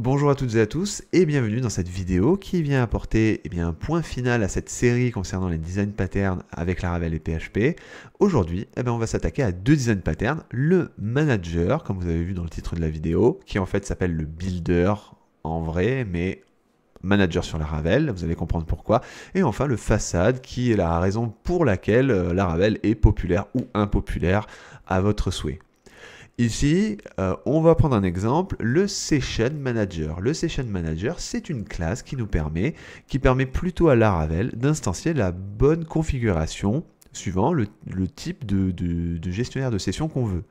Bonjour à toutes et à tous et bienvenue dans cette vidéo qui vient apporter eh bien, un point final à cette série concernant les design patterns avec la Ravel et PHP. Aujourd'hui, eh ben, on va s'attaquer à deux design patterns, le manager, comme vous avez vu dans le titre de la vidéo, qui en fait s'appelle le builder en vrai, mais manager sur la Ravel, vous allez comprendre pourquoi. Et enfin, le façade, qui est la raison pour laquelle euh, la Ravel est populaire ou impopulaire à votre souhait. Ici, euh, on va prendre un exemple, le Session Manager. Le Session Manager, c'est une classe qui nous permet, qui permet plutôt à Laravel d'instancier la bonne configuration suivant le, type de, gestionnaire de session qu'on veut.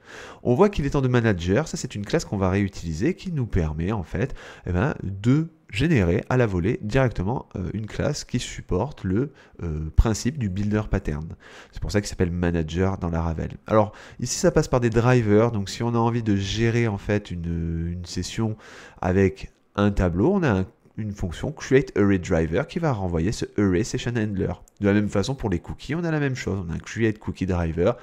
On voit qu'il est en de manager, ça c'est une classe qu'on va réutiliser qui nous permet en fait eh ben, de générer à la volée directement euh, une classe qui supporte le euh, principe du builder pattern. C'est pour ça qu'il s'appelle manager dans la Ravel. Alors ici ça passe par des drivers, donc si on a envie de gérer en fait une, une session avec un tableau, on a un une fonction create array driver qui va renvoyer ce array session handler. De la même façon pour les cookies, on a la même chose. On a un create cookie driver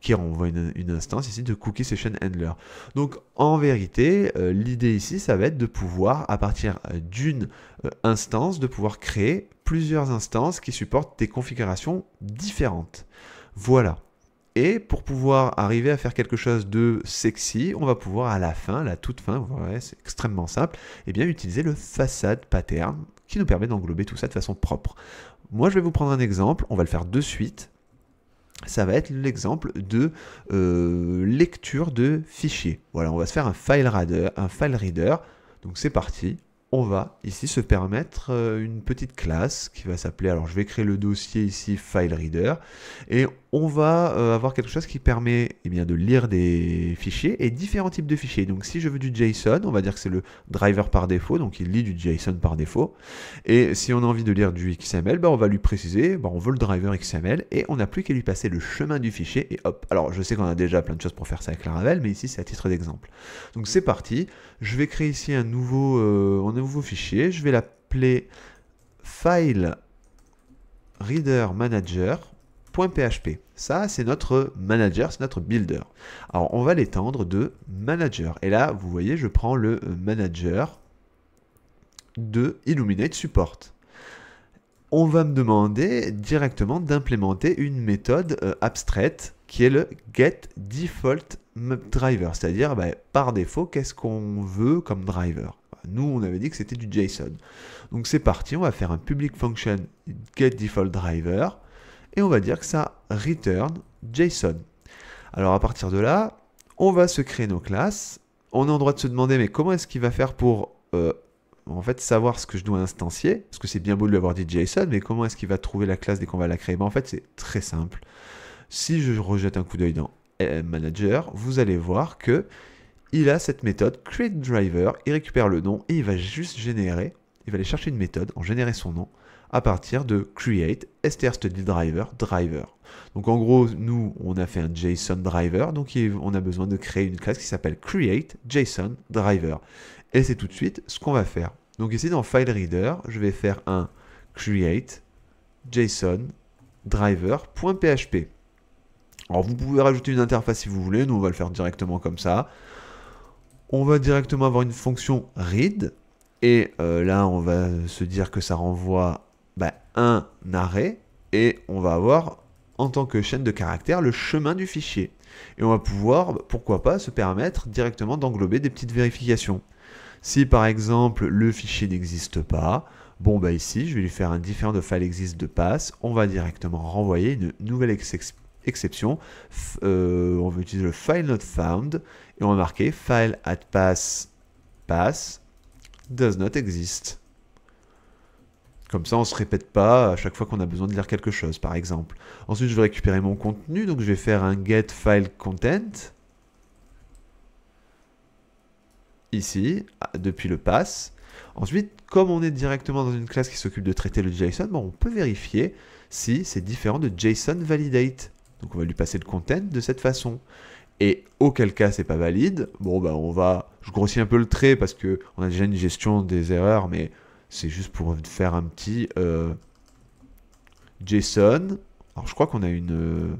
qui renvoie une, instance ici de cookie session handler. Donc en vérité, euh, l'idée ici, ça va être de pouvoir, à partir euh, d'une euh, instance, de pouvoir créer plusieurs instances qui supportent des configurations différentes. Voilà. Et pour pouvoir arriver à faire quelque chose de sexy, on va pouvoir à la fin, la toute fin, vous voyez, c'est extrêmement simple, et eh bien utiliser le façade pattern qui nous permet d'englober tout ça de façon propre. Moi, je vais vous prendre un exemple, on va le faire de suite. Ça va être l'exemple de euh, lecture de fichiers. Voilà, on va se faire un file reader. Un file reader. Donc c'est parti, on va ici se permettre euh, une petite classe qui va s'appeler, alors je vais créer le dossier ici file reader et on va euh, avoir quelque chose qui permet et eh bien, de lire des fichiers et différents types de fichiers. Donc si je veux du JSON, on va dire que c'est le driver par défaut, donc il lit du JSON par défaut. Et si on a envie de lire du XML, bah, ben, on va lui préciser, ben, on veut le driver XML et on n'a plus qu'à lui passer le chemin du fichier et hop. Alors je sais qu'on a déjà plein de choses pour faire ça avec Laravel, mais ici c'est à titre d'exemple. Donc c'est parti, je vais créer ici un nouveau, euh, nouveau fichier. Je vais l'appeler file reader manager.php Ça, c'est notre manager, c'est notre builder. Alors, on va l'étendre de manager. Et là, vous voyez, je prends le manager de Illuminate Support. On va me demander directement d'implémenter une méthode euh, abstraite qui est le get default driver, c'est-à-dire bah, par défaut, qu'est-ce qu'on veut comme driver. Nous, on avait dit que c'était du JSON. Donc c'est parti, on va faire un public function get default driver et on va dire que ça return JSON. Alors à partir de là, on va se créer nos classes. On est en droit de se demander mais comment est-ce qu'il va faire pour euh, en fait savoir ce que je dois instancier Parce que c'est bien beau de lui avoir dit JSON, mais comment est-ce qu'il va trouver la classe dès qu'on va la créer ben, En fait, c'est très simple. Si je rejette un coup d'œil dans Manager, vous allez voir que il a cette méthode create driver, il récupère le nom et il va juste générer, il va aller chercher une méthode, en générer son nom à partir de create strstudyDriver driver. Donc en gros, nous, on a fait un JSON driver, donc on a besoin de créer une classe qui s'appelle create driver. Et c'est tout de suite ce qu'on va faire. Donc ici dans file reader, je vais faire un create alors vous pouvez rajouter une interface si vous voulez, nous on va le faire directement comme ça. On va directement avoir une fonction read, et euh, là on va se dire que ça renvoie bah, un arrêt, et on va avoir en tant que chaîne de caractère le chemin du fichier. Et on va pouvoir, bah, pourquoi pas, se permettre directement d'englober des petites vérifications. Si par exemple le fichier n'existe pas, bon bah ici je vais lui faire un différent de file exist de passe, on va directement renvoyer une nouvelle exception exception, euh, on va utiliser le file not found et on va marquer file at pass pass does not exist. Comme ça, on ne se répète pas à chaque fois qu'on a besoin de lire quelque chose, par exemple. Ensuite, je vais récupérer mon contenu, donc je vais faire un get file content. Ici, ah, depuis le pass. Ensuite, comme on est directement dans une classe qui s'occupe de traiter le JSON, bon, on peut vérifier si c'est différent de JSON validate. Donc on va lui passer le content de cette façon. Et auquel cas c'est pas valide, bon bah on va, je grossis un peu le trait parce que on a déjà une gestion des erreurs, mais c'est juste pour faire un petit euh, JSON. Alors je crois qu'on a une euh,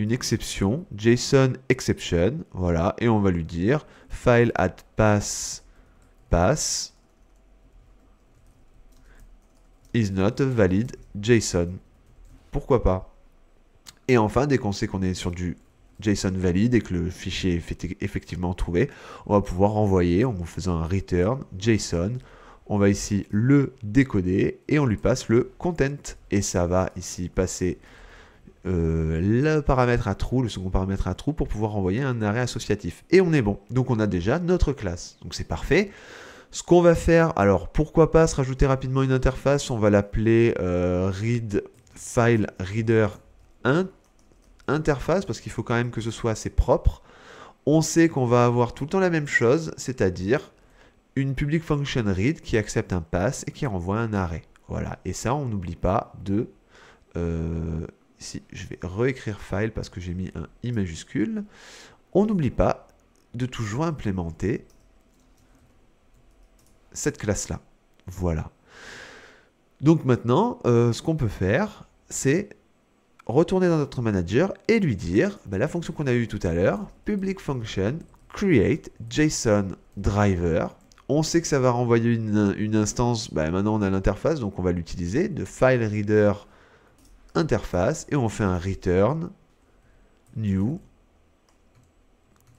une exception, JSON exception, voilà, et on va lui dire file at pass pass is not valid JSON. Pourquoi pas et enfin, dès qu'on sait qu'on est sur du JSON valide et que le fichier est effectivement trouvé, on va pouvoir envoyer en faisant un return JSON. On va ici le décoder et on lui passe le content. Et ça va ici passer euh, le paramètre à trou, le second paramètre à trou, pour pouvoir envoyer un arrêt associatif. Et on est bon. Donc on a déjà notre classe. Donc c'est parfait. Ce qu'on va faire, alors pourquoi pas se rajouter rapidement une interface, on va l'appeler euh, read file reader int interface, parce qu'il faut quand même que ce soit assez propre, on sait qu'on va avoir tout le temps la même chose, c'est-à-dire une public function read qui accepte un pass et qui renvoie un arrêt. Voilà, et ça on n'oublie pas de... Euh, ici, je vais réécrire file parce que j'ai mis un i majuscule. On n'oublie pas de toujours implémenter cette classe-là. Voilà. Donc maintenant, euh, ce qu'on peut faire, c'est retourner dans notre manager et lui dire bah, la fonction qu'on a eue tout à l'heure, public function create JSON driver. On sait que ça va renvoyer une, instance, bah, maintenant on a l'interface, donc on va l'utiliser, de file reader interface, et on fait un return new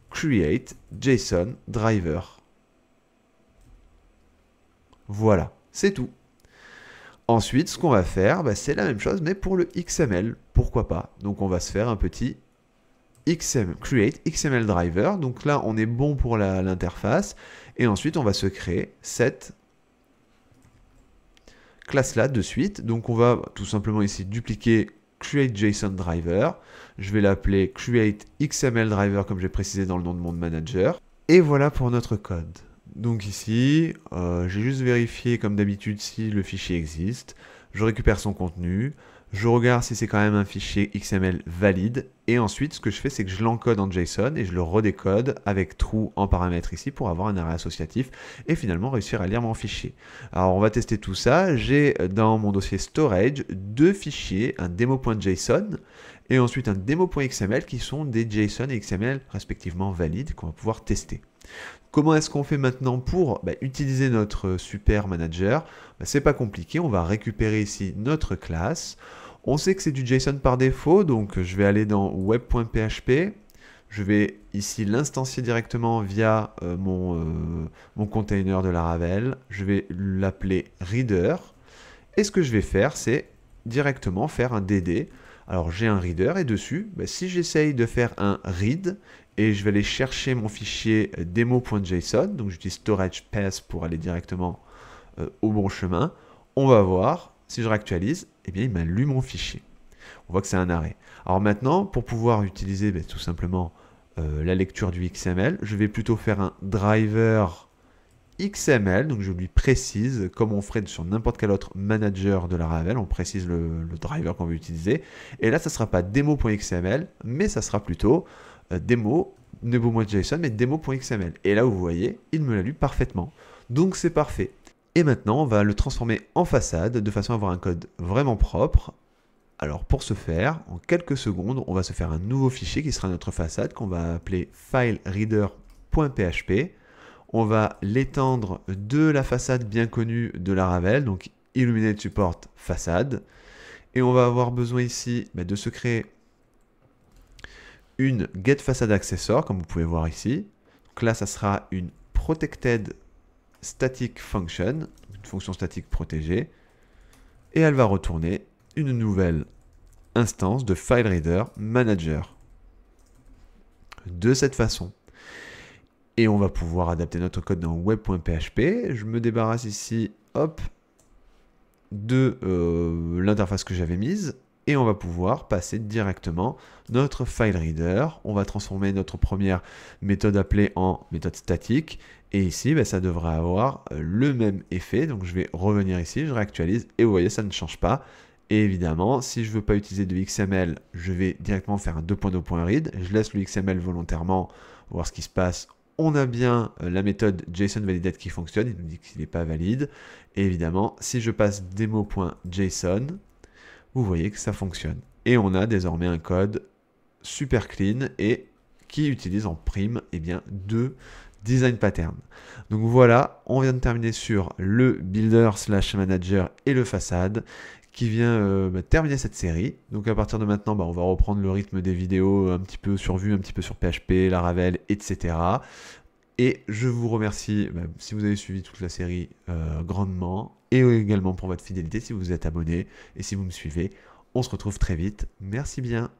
create JSON driver. Voilà, c'est tout. Ensuite, ce qu'on va faire, bah, c'est la même chose, mais pour le XML pourquoi pas Donc on va se faire un petit XML, create XML driver. Donc là, on est bon pour l'interface. Et ensuite, on va se créer cette classe-là de suite. Donc on va tout simplement ici dupliquer create JSON driver. Je vais l'appeler create XML driver comme j'ai précisé dans le nom de mon manager. Et voilà pour notre code. Donc ici, euh, j'ai juste vérifié comme d'habitude si le fichier existe. Je récupère son contenu je regarde si c'est quand même un fichier XML valide, et ensuite ce que je fais c'est que je l'encode en JSON et je le redécode avec true en paramètre ici pour avoir un arrêt associatif et finalement réussir à lire mon fichier. Alors on va tester tout ça, j'ai dans mon dossier storage deux fichiers, un demo.json et ensuite un demo.xml qui sont des JSON et XML respectivement valides qu'on va pouvoir tester. Comment est-ce qu'on fait maintenant pour bah, utiliser notre euh, super manager bah, C'est pas compliqué, on va récupérer ici notre classe. On sait que c'est du JSON par défaut, donc euh, je vais aller dans web.php. Je vais ici l'instancier directement via euh, mon, mon container de Laravel. Je vais l'appeler reader. Et ce que je vais faire, c'est directement faire un DD alors j'ai un reader et dessus, bah, si j'essaye de faire un read et je vais aller chercher mon fichier euh, demo.json, donc j'utilise storage pass pour aller directement euh, au bon chemin, on va voir, si je réactualise, et eh bien il m'a lu mon fichier. On voit que c'est un arrêt. Alors maintenant, pour pouvoir utiliser bah, tout simplement euh, la lecture du XML, je vais plutôt faire un driver XML, donc je lui précise, comme on ferait sur n'importe quel autre manager de la Ravel, on précise le, driver qu'on veut utiliser. Et là, ça ne sera pas demo.xml, mais ça sera plutôt démo. Euh, demo, ne mais demo.xml. Et là, vous voyez, il me l'a lu parfaitement. Donc c'est parfait. Et maintenant, on va le transformer en façade de façon à avoir un code vraiment propre. Alors pour ce faire, en quelques secondes, on va se faire un nouveau fichier qui sera notre façade qu'on va appeler filereader.php. On va l'étendre de la façade bien connue de la Ravel, donc Illuminate Support façade. Et on va avoir besoin ici bah, de se créer une get façade accessor, comme vous pouvez voir ici. Donc là, ça sera une protected static function, une fonction statique protégée. Et elle va retourner une nouvelle instance de reader Manager. De cette façon, et on va pouvoir adapter notre code dans web.php. Je me débarrasse ici, hop, de euh, l'interface que j'avais mise. Et on va pouvoir passer directement notre file reader. On va transformer notre première méthode appelée en méthode statique. Et ici, bah, ça devrait avoir le même effet. Donc je vais revenir ici, je réactualise. Et vous voyez, ça ne change pas. Et évidemment, si je ne veux pas utiliser de XML, je vais directement faire un 2.2.read. Je laisse le XML volontairement voir ce qui se passe on a bien euh, la méthode JSON validate qui fonctionne, il nous dit qu'il n'est pas valide. Et évidemment, si je passe demo.json, vous voyez que ça fonctionne. Et on a désormais un code super clean et qui utilise en prime et eh bien, deux design patterns. Donc voilà, on vient de terminer sur le builder slash manager et le façade vient euh, bah, terminer cette série. Donc à partir de maintenant, bah, on va reprendre le rythme des vidéos un petit peu sur Vue, un petit peu sur PHP, Laravel, etc. Et je vous remercie bah, si vous avez suivi toute la série euh, grandement et également pour votre fidélité si vous êtes abonné et si vous me suivez. On se retrouve très vite. Merci bien.